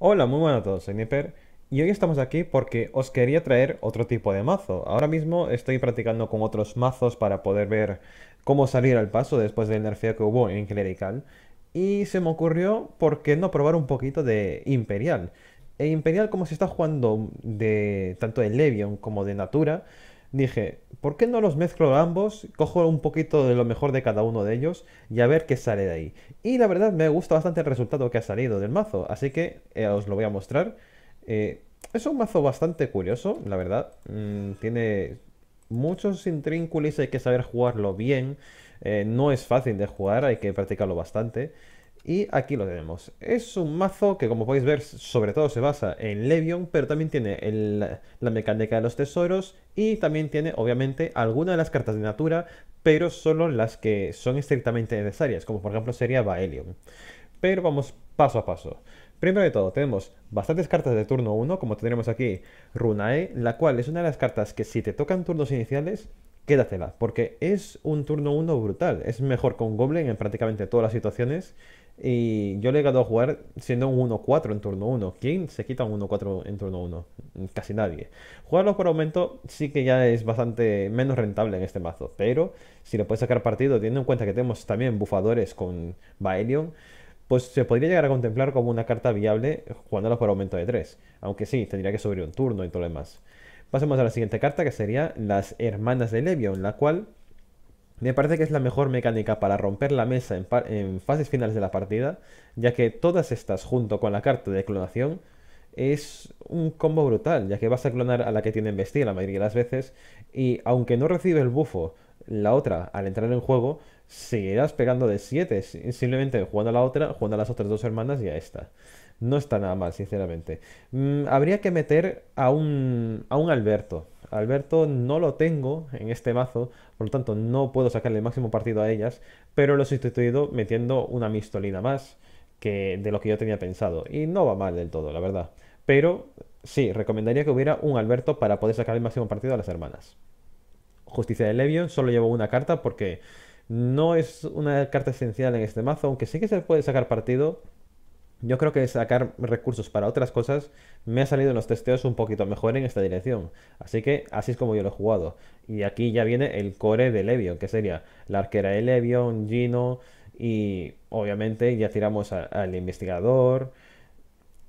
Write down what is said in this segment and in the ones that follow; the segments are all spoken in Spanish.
Hola, muy buenas a todos, soy Nipper y hoy estamos aquí porque os quería traer otro tipo de mazo. Ahora mismo estoy practicando con otros mazos para poder ver cómo salir al paso después del nerfeo que hubo en Clerical y se me ocurrió por qué no probar un poquito de Imperial. E Imperial como se está jugando de tanto de Levion como de Natura, dije, ¿por qué no los mezclo ambos? Cojo un poquito de lo mejor de cada uno de ellos y a ver qué sale de ahí. Y la verdad me gusta bastante el resultado que ha salido del mazo, así que eh, os lo voy a mostrar. Eh, es un mazo bastante curioso, la verdad. Mm, tiene muchos intrínculos, hay que saber jugarlo bien. Eh, no es fácil de jugar, hay que practicarlo bastante. Y aquí lo tenemos. Es un mazo que como podéis ver sobre todo se basa en Levion, pero también tiene la mecánica de los tesoros y también tiene obviamente algunas de las cartas de natura, pero solo las que son estrictamente necesarias, como por ejemplo sería Baelion. Pero vamos paso a paso. Primero de todo, tenemos bastantes cartas de turno 1, como tenemos aquí Runae, la cual es una de las cartas que si te tocan turnos iniciales, quédatela, porque es un turno 1 brutal. Es mejor con Goblin en prácticamente todas las situaciones y yo le he ganado a jugar siendo un 1-4 en turno 1. ¿Quién se quita un 1-4 en turno 1? Casi nadie. jugarlos por aumento sí que ya es bastante menos rentable en este mazo. Pero si le puedes sacar partido, teniendo en cuenta que tenemos también bufadores con Baelion, pues se podría llegar a contemplar como una carta viable jugándolo por aumento de 3. Aunque sí, tendría que subir un turno y todo lo demás. Pasemos a la siguiente carta que sería las Hermanas de Levion, la cual me parece que es la mejor mecánica para romper la mesa en, fases finales de la partida, ya que todas estas junto con la carta de clonación es un combo brutal, ya que vas a clonar a la que tiene vestida la mayoría de las veces y aunque no recibe el bufo la otra al entrar en juego, seguirás pegando de 7 simplemente jugando a la otra, jugando a las otras dos hermanas y a esta no está nada mal, sinceramente. Mm, habría que meter a un, a un Alberto. Alberto no lo tengo en este mazo, por lo tanto no puedo sacarle el máximo partido a ellas, pero lo he sustituido metiendo una mistolina más que de lo que yo tenía pensado. Y no va mal del todo, la verdad. Pero sí, recomendaría que hubiera un Alberto para poder sacar el máximo partido a las hermanas. Justicia de Levion, solo llevo una carta porque no es una carta esencial en este mazo, aunque sí que se puede sacar partido yo creo que sacar recursos para otras cosas me ha salido en los testeos un poquito mejor en esta dirección. Así que así es como yo lo he jugado. Y aquí ya viene el core de Levion, que sería la arquera de Levion, Gino y obviamente ya tiramos al investigador.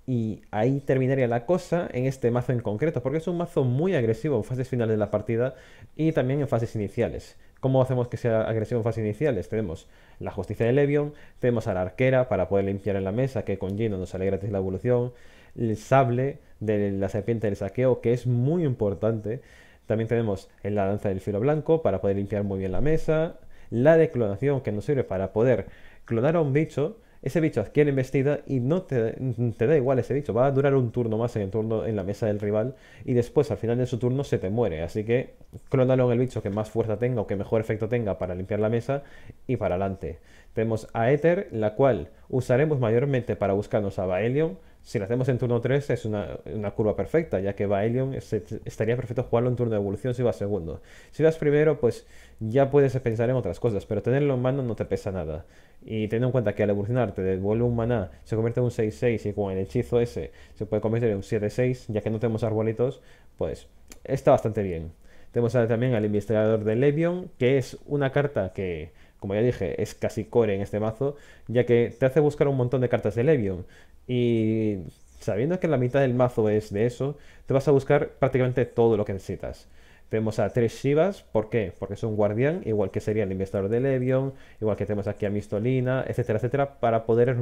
Y ahí terminaría la cosa en este mazo en concreto, porque es un mazo muy agresivo en fases finales de la partida y también en fases iniciales. ¿Cómo hacemos que sea agresión en fase inicial? Tenemos la justicia de Levion, tenemos a la arquera para poder limpiar en la mesa, que con Gino nos gratis la evolución, el sable de la serpiente del saqueo, que es muy importante. También tenemos en la danza del filo blanco para poder limpiar muy bien la mesa, la declonación que nos sirve para poder clonar a un bicho ese bicho adquiere investida y no te, da igual ese bicho. Va a durar un turno más en el turno en la mesa del rival y después al final de su turno se te muere. Así que clónalo en el bicho que más fuerza tenga o que mejor efecto tenga para limpiar la mesa y para adelante. Tenemos a éter la cual usaremos mayormente para buscarnos a Baelion si lo hacemos en turno 3 es una, curva perfecta, ya que Baelion estaría perfecto jugarlo en turno de evolución si va segundo. Si vas primero, pues ya puedes pensar en otras cosas, pero tenerlo en mano no te pesa nada. Y teniendo en cuenta que al evolucionarte te devuelve un maná, se convierte en un 6-6 y con el hechizo ese se puede convertir en un 7-6, ya que no tenemos arbolitos, pues está bastante bien. Tenemos también al investigador de Levion, que es una carta que como ya dije, es casi core en este mazo, ya que te hace buscar un montón de cartas de Levion. Y sabiendo que la mitad del mazo es de eso, te vas a buscar prácticamente todo lo que necesitas. Tenemos a tres Shivas, ¿por qué? Porque son un guardián, igual que sería el investigador de Levion, igual que tenemos aquí a Mistolina, etcétera, etcétera, para poder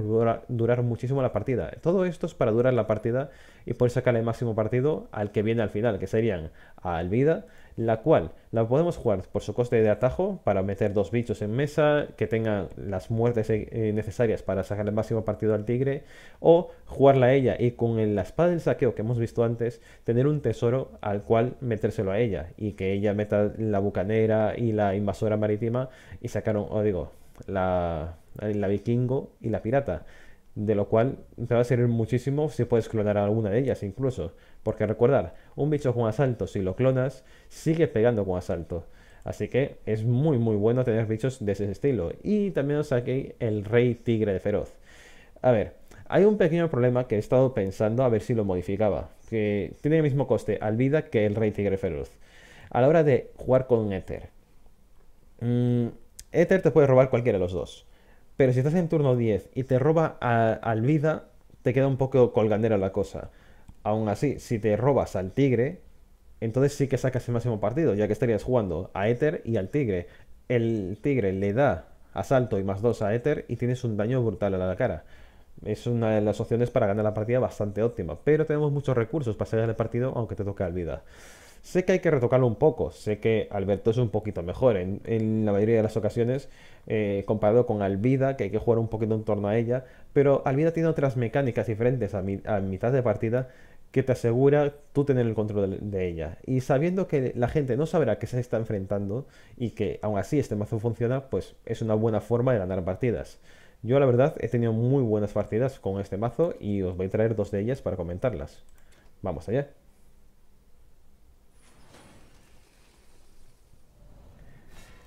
durar muchísimo la partida. Todo esto es para durar la partida y poder el máximo partido al que viene al final, que serían a Alvida, la cual la podemos jugar por su coste de atajo para meter dos bichos en mesa que tengan las muertes eh, necesarias para sacar el máximo partido al tigre o jugarla a ella y con la espada del saqueo que hemos visto antes tener un tesoro al cual metérselo a ella y que ella meta la bucanera y la invasora marítima y sacaron, o oh, digo, la, la vikingo y la pirata de lo cual te va a servir muchísimo si puedes clonar a alguna de ellas incluso. Porque recordar, un bicho con asalto, si lo clonas, sigue pegando con asalto. Así que es muy muy bueno tener bichos de ese estilo. Y también os saqué el rey tigre de feroz. A ver, hay un pequeño problema que he estado pensando a ver si lo modificaba. Que tiene el mismo coste al vida que el rey tigre feroz. A la hora de jugar con Ether. Éter Ether mm, te puede robar cualquiera de los dos. Pero si estás en turno 10 y te roba al vida, te queda un poco colgandera la cosa. Aún así, si te robas al tigre, entonces sí que sacas el máximo partido, ya que estarías jugando a Ether y al tigre. El tigre le da asalto y más dos a Ether y tienes un daño brutal a la cara. Es una de las opciones para ganar la partida bastante óptima, pero tenemos muchos recursos para salir del partido aunque te toque al vida. Sé que hay que retocarlo un poco, sé que Alberto es un poquito mejor en, la mayoría de las ocasiones eh, comparado con Alvida, que hay que jugar un poquito en torno a ella, pero Alvida tiene otras mecánicas diferentes a mitad de partida que te asegura tú tener el control de, ella. Y sabiendo que la gente no sabrá que se está enfrentando y que aún así este mazo funciona, pues es una buena forma de ganar partidas. Yo la verdad he tenido muy buenas partidas con este mazo y os voy a traer dos de ellas para comentarlas. Vamos allá.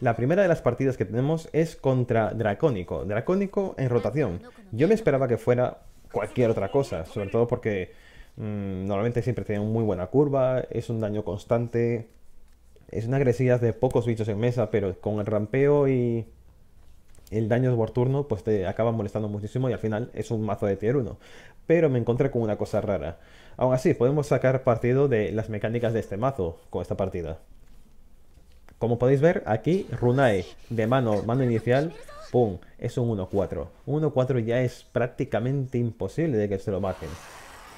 La primera de las partidas que tenemos es contra Dracónico. Dracónico en rotación. Yo me esperaba que fuera cualquier otra cosa, sobre todo porque Mm, normalmente siempre tiene muy buena curva, es un daño constante, es una agresividad de pocos bichos en mesa, pero con el rampeo y el daño por turno, pues te acaban molestando muchísimo y al final es un mazo de tier 1. Pero me encontré con una cosa rara. Aún así, podemos sacar partido de las mecánicas de este mazo con esta partida. Como podéis ver, aquí Runae, de mano, mano inicial, ¡pum! Es un 1-4. Un 1-4 ya es prácticamente imposible de que se lo maten.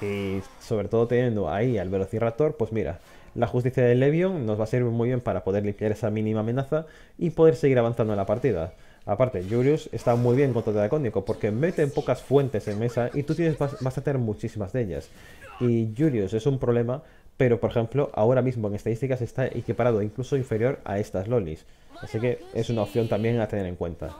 Y sobre todo teniendo ahí al Velociraptor, pues mira, la justicia de Levion nos va a servir muy bien para poder limpiar esa mínima amenaza y poder seguir avanzando en la partida. Aparte, Julius está muy bien contra Dracónico porque meten pocas fuentes en mesa y tú tienes, vas, a tener muchísimas de ellas. Y Julius es un problema, pero por ejemplo, ahora mismo en estadísticas está equiparado incluso inferior a estas lolis. Así que es una opción también a tener en cuenta.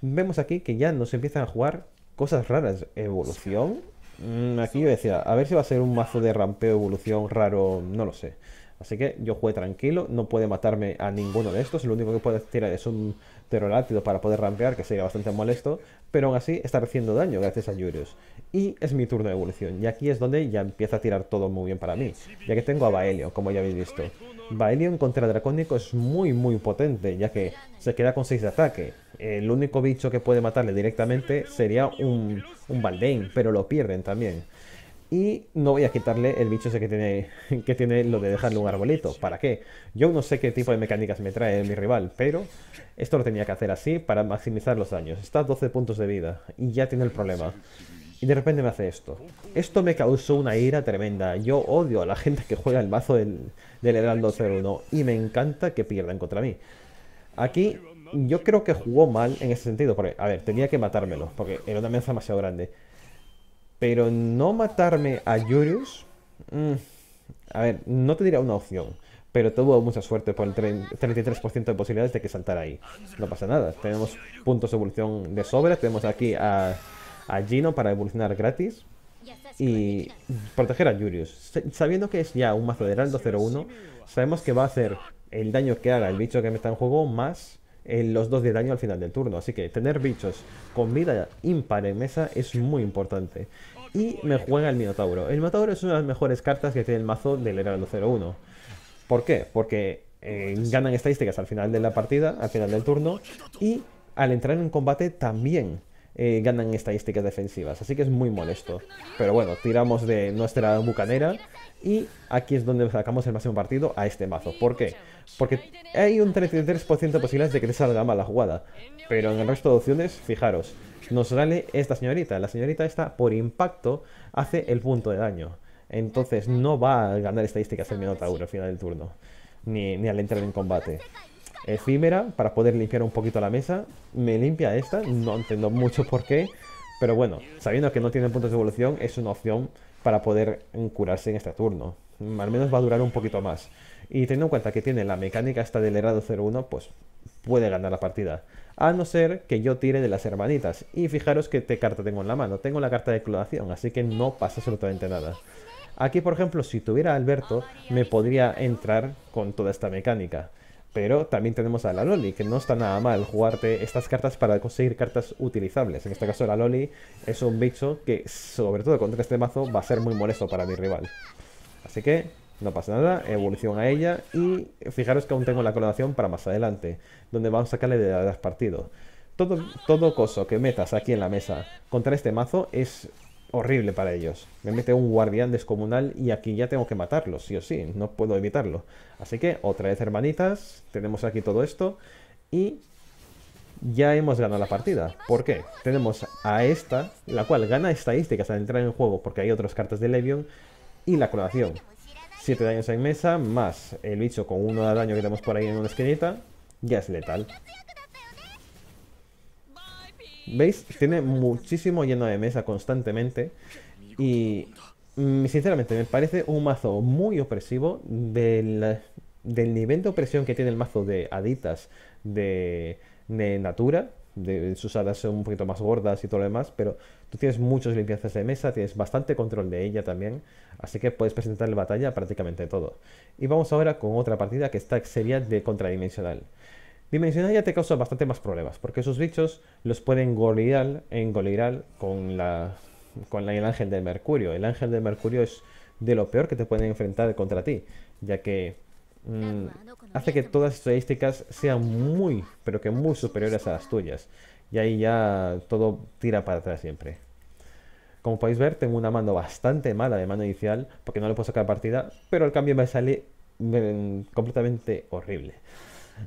Vemos aquí que ya nos empiezan a jugar cosas raras. Evolución, Mm, aquí yo decía, a ver si va a ser un mazo de rampeo, evolución, raro, no lo sé. Así que yo jugué tranquilo, no puede matarme a ninguno de estos, lo único que puede tirar es un ácido para poder rampear, que sería bastante molesto, pero aún así está haciendo daño gracias a Yurius. Y es mi turno de evolución, y aquí es donde ya empieza a tirar todo muy bien para mí, ya que tengo a Baelion, como ya habéis visto. Baelion contra Dracónico es muy muy potente, ya que se queda con 6 de ataque. El único bicho que puede matarle directamente sería un, un pero lo pierden también. Y no voy a quitarle el bicho ese que tiene, que tiene lo de dejarle un arbolito. ¿Para qué? Yo no sé qué tipo de mecánicas me trae mi rival, pero esto lo tenía que hacer así para maximizar los daños. Está a 12 puntos de vida y ya tiene el problema. Y de repente me hace esto. Esto me causó una ira tremenda. Yo odio a la gente que juega el mazo del, del Heraldo 01 y me encanta que pierdan contra mí. Aquí yo creo que jugó mal en ese sentido, porque, a ver, tenía que matármelo, porque era una amenaza demasiado grande. Pero no matarme a Yurius. Mm, a ver, no te dirá una opción. Pero tuvo mucha suerte por el 33% de posibilidades de que saltara ahí. No pasa nada. Tenemos puntos de evolución de sobra. Tenemos aquí a, a Gino para evolucionar gratis. Y proteger a Yurius. Sabiendo que es ya un mazo de Heraldo 01, sabemos que va a hacer el daño que haga el bicho que me está en juego más en los dos de daño al final del turno. Así que tener bichos con vida impar en mesa es muy importante. Y me juega el Minotauro. El Minotauro es una de las mejores cartas que tiene el mazo del 0 01. ¿Por qué? Porque eh, ganan estadísticas al final de la partida, al final del turno, y al entrar en combate también. Eh, ganan estadísticas defensivas. Así que es muy molesto. Pero bueno, tiramos de nuestra bucanera y aquí es donde sacamos el máximo partido a este mazo. ¿Por qué? Porque hay un 33% de posibilidades de que te salga mal la jugada. Pero en el resto de opciones, fijaros, nos sale esta señorita. La señorita esta, por impacto, hace el punto de daño. Entonces no va a ganar estadísticas el Minotauro al final del turno. Ni, ni al entrar en combate efímera para poder limpiar un poquito la mesa. Me limpia esta, no entiendo mucho por qué, pero bueno, sabiendo que no tiene puntos de evolución, es una opción para poder curarse en este turno. Mm, al menos va a durar un poquito más. Y teniendo en cuenta que tiene la mecánica esta del herado 0-1, pues puede ganar la partida. A no ser que yo tire de las hermanitas. Y fijaros que qué carta tengo en la mano. Tengo la carta de clonación, así que no pasa absolutamente nada. Aquí, por ejemplo, si tuviera Alberto, me podría entrar con toda esta mecánica. Pero también tenemos a la Loli, que no está nada mal jugarte estas cartas para conseguir cartas utilizables. En este caso la Loli es un bicho que, sobre todo contra este mazo, va a ser muy molesto para mi rival. Así que no pasa nada, evolución a ella y fijaros que aún tengo la coloración para más adelante, donde vamos a sacarle de las partido. Todo, todo coso que metas aquí en la mesa contra este mazo es horrible para ellos. Me mete un guardián descomunal y aquí ya tengo que matarlos, sí o sí, no puedo evitarlo. Así que otra vez hermanitas, tenemos aquí todo esto y ya hemos ganado la partida. ¿Por qué? Tenemos a esta, la cual gana estadísticas al entrar en el juego porque hay otras cartas de Levion y la colación. Siete daños en mesa más el bicho con uno de daño que tenemos por ahí en una esquinita, ya es letal. ¿Veis? Tiene muchísimo lleno de mesa constantemente. Y mm, sinceramente me parece un mazo muy opresivo del, nivel de opresión que tiene el mazo de Aditas de, Natura. sus hadas son un poquito más gordas y todo lo demás, pero tú tienes muchos limpiezas de mesa, tienes bastante control de ella también, así que puedes presentarle batalla prácticamente todo. Y vamos ahora con otra partida que está sería de contradimensional. Dimensional ya te causa bastante más problemas, porque esos bichos los pueden golear, con con el ángel de mercurio. El ángel de mercurio es de lo peor que te pueden enfrentar contra ti, ya que mm, hace que todas las estadísticas sean muy, pero que muy superiores a las tuyas. Y ahí ya todo tira para atrás siempre. Como podéis ver, tengo una mano bastante mala de mano inicial, porque no le puedo sacar partida, pero el cambio me sale mm, completamente horrible.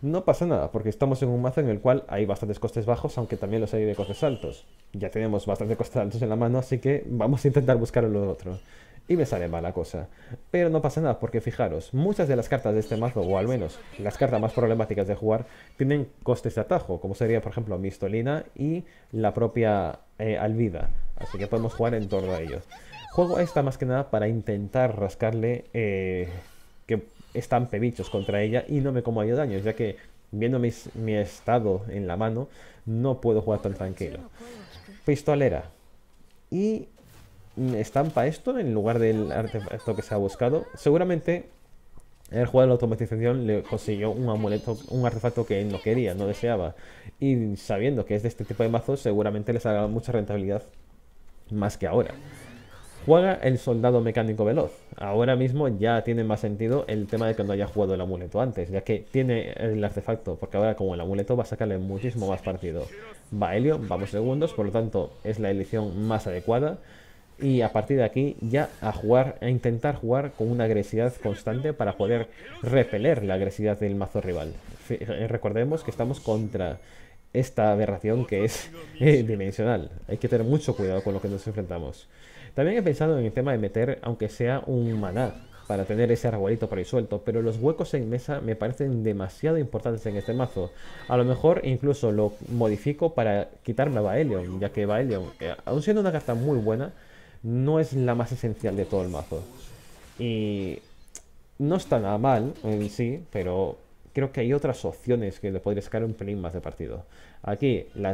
No pasa nada, porque estamos en un mazo en el cual hay bastantes costes bajos, aunque también los hay de costes altos. Ya tenemos bastantes costes altos en la mano, así que vamos a intentar buscar lo otro. Y me sale mala cosa. Pero no pasa nada, porque fijaros, muchas de las cartas de este mazo, o al menos las cartas más problemáticas de jugar, tienen costes de atajo, como sería por ejemplo Mistolina y la propia eh, Alvida. Así que podemos jugar en torno a ellos. Juego esta más que nada para intentar rascarle eh, que estampe bichos contra ella y no me como yo daño, ya que viendo mi estado en la mano, no puedo jugar tan tranquilo. Pistolera. Y estampa esto en lugar del artefacto que se ha buscado. Seguramente el jugador de la automatización le consiguió un amuleto, un artefacto que él no quería, no deseaba. Y sabiendo que es de este tipo de mazos, seguramente le salga mucha rentabilidad más que ahora. Juega el soldado mecánico veloz. Ahora mismo ya tiene más sentido el tema de que no haya jugado el amuleto antes, ya que tiene el artefacto, porque ahora como el amuleto va a sacarle muchísimo más partido. Va Helio, vamos segundos, por lo tanto es la elección más adecuada. Y a partir de aquí ya a jugar, a intentar jugar con una agresividad constante para poder repeler la agresividad del mazo rival. Eh, recordemos que estamos contra esta aberración que es eh, dimensional. Hay que tener mucho cuidado con lo que nos enfrentamos. También he pensado en el tema de meter, aunque sea un maná, para tener ese arbolito por ahí suelto, pero los huecos en mesa me parecen demasiado importantes en este mazo. A lo mejor incluso lo modifico para quitarme a Baelion, ya que Baelion, eh, aún siendo una carta muy buena, no es la más esencial de todo el mazo. Y no está nada mal en sí, pero creo que hay otras opciones que le podría sacar un pelín más de partido. Aquí el,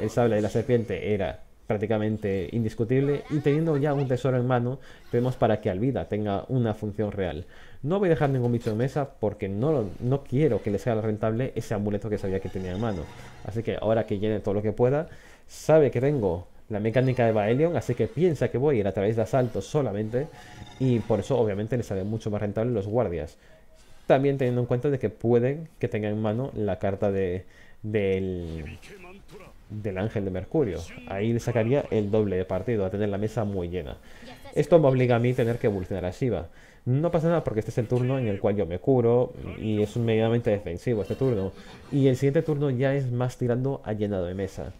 el sable de la serpiente era prácticamente indiscutible y teniendo ya un tesoro en mano, tenemos para que Alvida tenga una función real. No voy a dejar ningún bicho de mesa porque no, no quiero que le sea rentable ese amuleto que sabía que tenía en mano. Así que ahora que llene todo lo que pueda, sabe que tengo la mecánica de Baelion, así que piensa que voy a ir a través de asaltos solamente y por eso obviamente le sale mucho más rentable los guardias. También teniendo en cuenta de que pueden que tenga en mano la carta de, del del ángel de Mercurio. Ahí le sacaría el doble de partido, a tener la mesa muy llena. Esto me obliga a mí a tener que evolucionar a Shiva. No pasa nada porque este es el turno en el cual yo me curo y es un mediamente defensivo este turno. Y el siguiente turno ya es más tirando a llenado de mesa.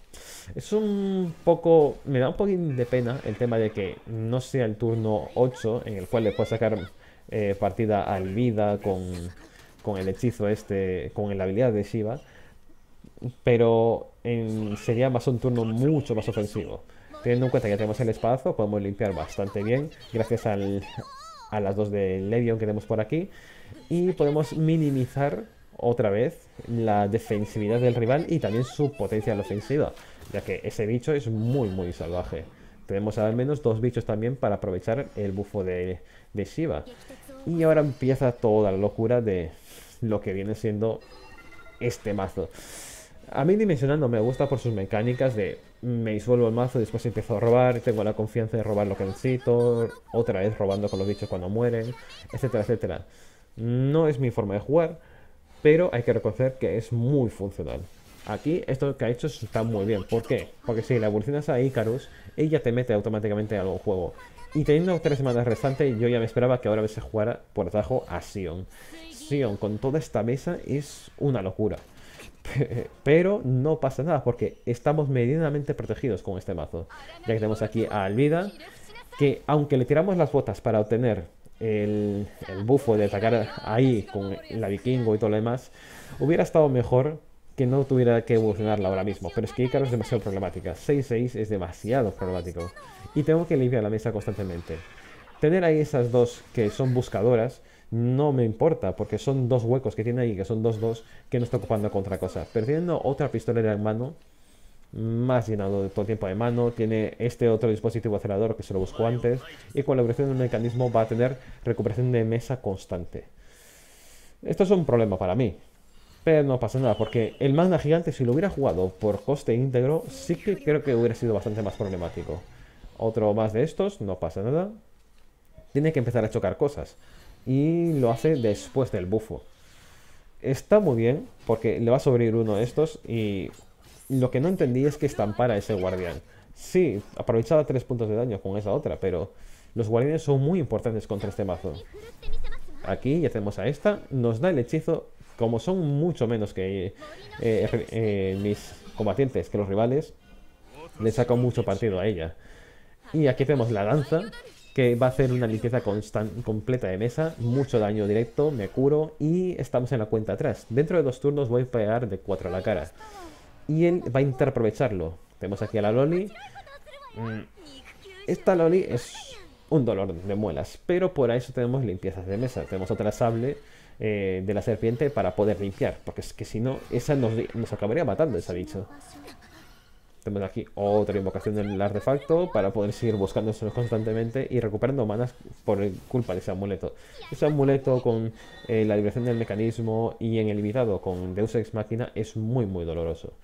Es un poco... me da un poquito de pena el tema de que no sea el turno 8 en el cual le puedo sacar eh, partida al vida con, con el hechizo este, con la habilidad de Shiva. Pero sería más un turno mucho más ofensivo. Teniendo en cuenta que ya tenemos el espadazo, podemos limpiar bastante bien gracias a las dos de Levion que tenemos por aquí. Y podemos minimizar otra vez la defensividad del rival y también su potencia ofensiva, ya que ese bicho es muy, muy salvaje. Tenemos al menos dos bichos también para aprovechar el bufo de, de Shiva. Y ahora empieza toda la locura de lo que viene siendo este mazo. A mí dimensionando me gusta por sus mecánicas de me disuelvo el mazo, después empiezo a robar, tengo la confianza de robar lo que necesito, otra vez robando con los bichos cuando mueren, etcétera, etcétera. No es mi forma de jugar, pero hay que reconocer que es muy funcional. Aquí esto que ha hecho está muy bien. ¿Por qué? Porque si la evolucionas a Icarus, ella te mete automáticamente a algún juego. Y teniendo tres semanas restantes, yo ya me esperaba que ahora se jugara por atajo a Sion. Sion con toda esta mesa es una locura. Pero no pasa nada porque estamos medianamente protegidos con este mazo. Ya que tenemos aquí a Alvida, que aunque le tiramos las botas para obtener el, bufo de atacar ahí con la vikingo y todo lo demás, hubiera estado mejor que no tuviera que evolucionarla ahora mismo. Pero es que Icarus es demasiado problemática. 6-6 es demasiado problemático. Y tengo que limpiar la mesa constantemente. Tener ahí esas dos que son buscadoras no me importa, porque son dos huecos que tiene ahí, que son dos dos, que no está ocupando contra otra cosa. Pero otra pistola en mano, más llenado de todo el tiempo de mano, tiene este otro dispositivo acelerador que se lo buscó antes, y con la evolución del mecanismo va a tener recuperación de mesa constante. Esto es un problema para mí, pero no pasa nada, porque el Magna Gigante, si lo hubiera jugado por coste íntegro, sí que creo que hubiera sido bastante más problemático. Otro más de estos, no pasa nada. Tiene que empezar a chocar cosas y lo hace después del bufo. Está muy bien porque le va a sobrevivir uno de estos y lo que no entendí es que estampara ese guardián. Sí, aprovechaba tres puntos de daño con esa otra, pero los guardianes son muy importantes contra este mazo. Aquí ya tenemos a esta, nos da el hechizo, como son mucho menos que eh, eh, eh, mis combatientes, que los rivales, le saco mucho partido a ella. Y aquí tenemos la danza, que va a hacer una limpieza completa de mesa, mucho daño directo, me curo y estamos en la cuenta atrás. Dentro de dos turnos voy a pegar de cuatro a la cara. Y él va a intentar aprovecharlo. Tenemos aquí a la Loli. Mm. Esta Loli es un dolor de muelas, pero por eso tenemos limpiezas de mesa. Tenemos otra sable eh, de la serpiente para poder limpiar, porque es que si no, esa nos, nos acabaría matando, ha dicho tenemos aquí otra invocación del artefacto para poder seguir buscándose constantemente y recuperando manas por culpa de ese amuleto. Ese amuleto con eh, la liberación del mecanismo y en el invitado con Deus Ex Machina es muy muy doloroso.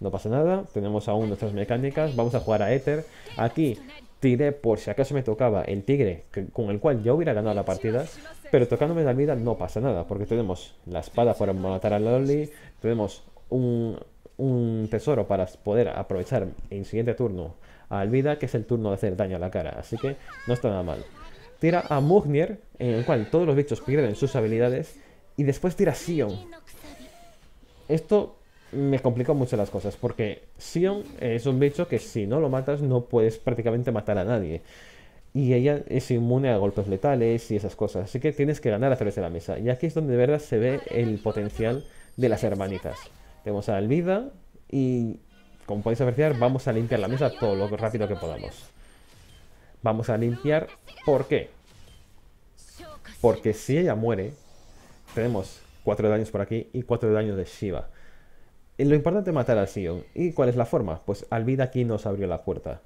No pasa nada, tenemos aún nuestras mecánicas, vamos a jugar a Ether. Aquí tiré por si acaso me tocaba el tigre con el cual yo hubiera ganado la partida, pero tocándome la vida no pasa nada, porque tenemos la espada para matar a Loli, tenemos un, un tesoro para poder aprovechar en siguiente turno a Alvida, que es el turno de hacer daño a la cara. Así que no está nada mal. Tira a Mugnir, en el cual todos los bichos pierden sus habilidades. Y después tira a Sion. Esto me complicó mucho las cosas, porque Sion es un bicho que si no lo matas no puedes prácticamente matar a nadie. Y ella es inmune a golpes letales y esas cosas. Así que tienes que ganar a través de la mesa. Y aquí es donde de verdad se ve el potencial de las hermanitas. Tenemos a Alvida y, como podéis apreciar, vamos a limpiar la mesa todo lo rápido que podamos. Vamos a limpiar, ¿por qué? Porque si ella muere, tenemos 4 daños por aquí y 4 daños de Shiva. Y lo importante es matar al Sion. ¿Y cuál es la forma? Pues Alvida aquí nos abrió la puerta.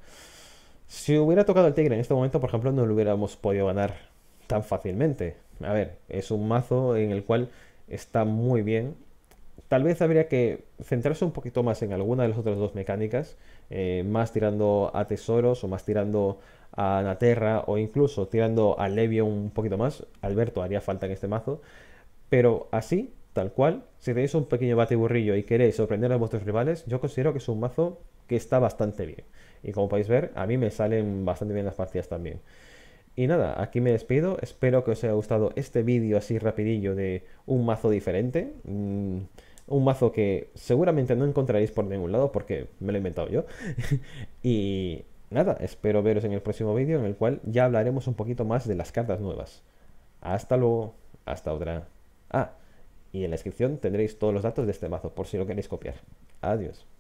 Si hubiera tocado el tigre en este momento, por ejemplo, no lo hubiéramos podido ganar tan fácilmente. A ver, es un mazo en el cual está muy bien tal vez habría que centrarse un poquito más en alguna de las otras dos mecánicas, eh, más tirando a tesoros o más tirando a Naterra o incluso tirando a Levio un poquito más. Alberto haría falta en este mazo, pero así, tal cual, si tenéis un pequeño burrillo y queréis sorprender a vuestros rivales, yo considero que es un mazo que está bastante bien. Y como podéis ver, a mí me salen bastante bien las partidas también. Y nada, aquí me despido. Espero que os haya gustado este vídeo así rapidillo de un mazo diferente. Mm, un mazo que seguramente no encontraréis por ningún lado porque me lo he inventado yo. y nada, espero veros en el próximo vídeo en el cual ya hablaremos un poquito más de las cartas nuevas. Hasta luego, hasta otra. Ah, y en la descripción tendréis todos los datos de este mazo por si lo queréis copiar. Adiós.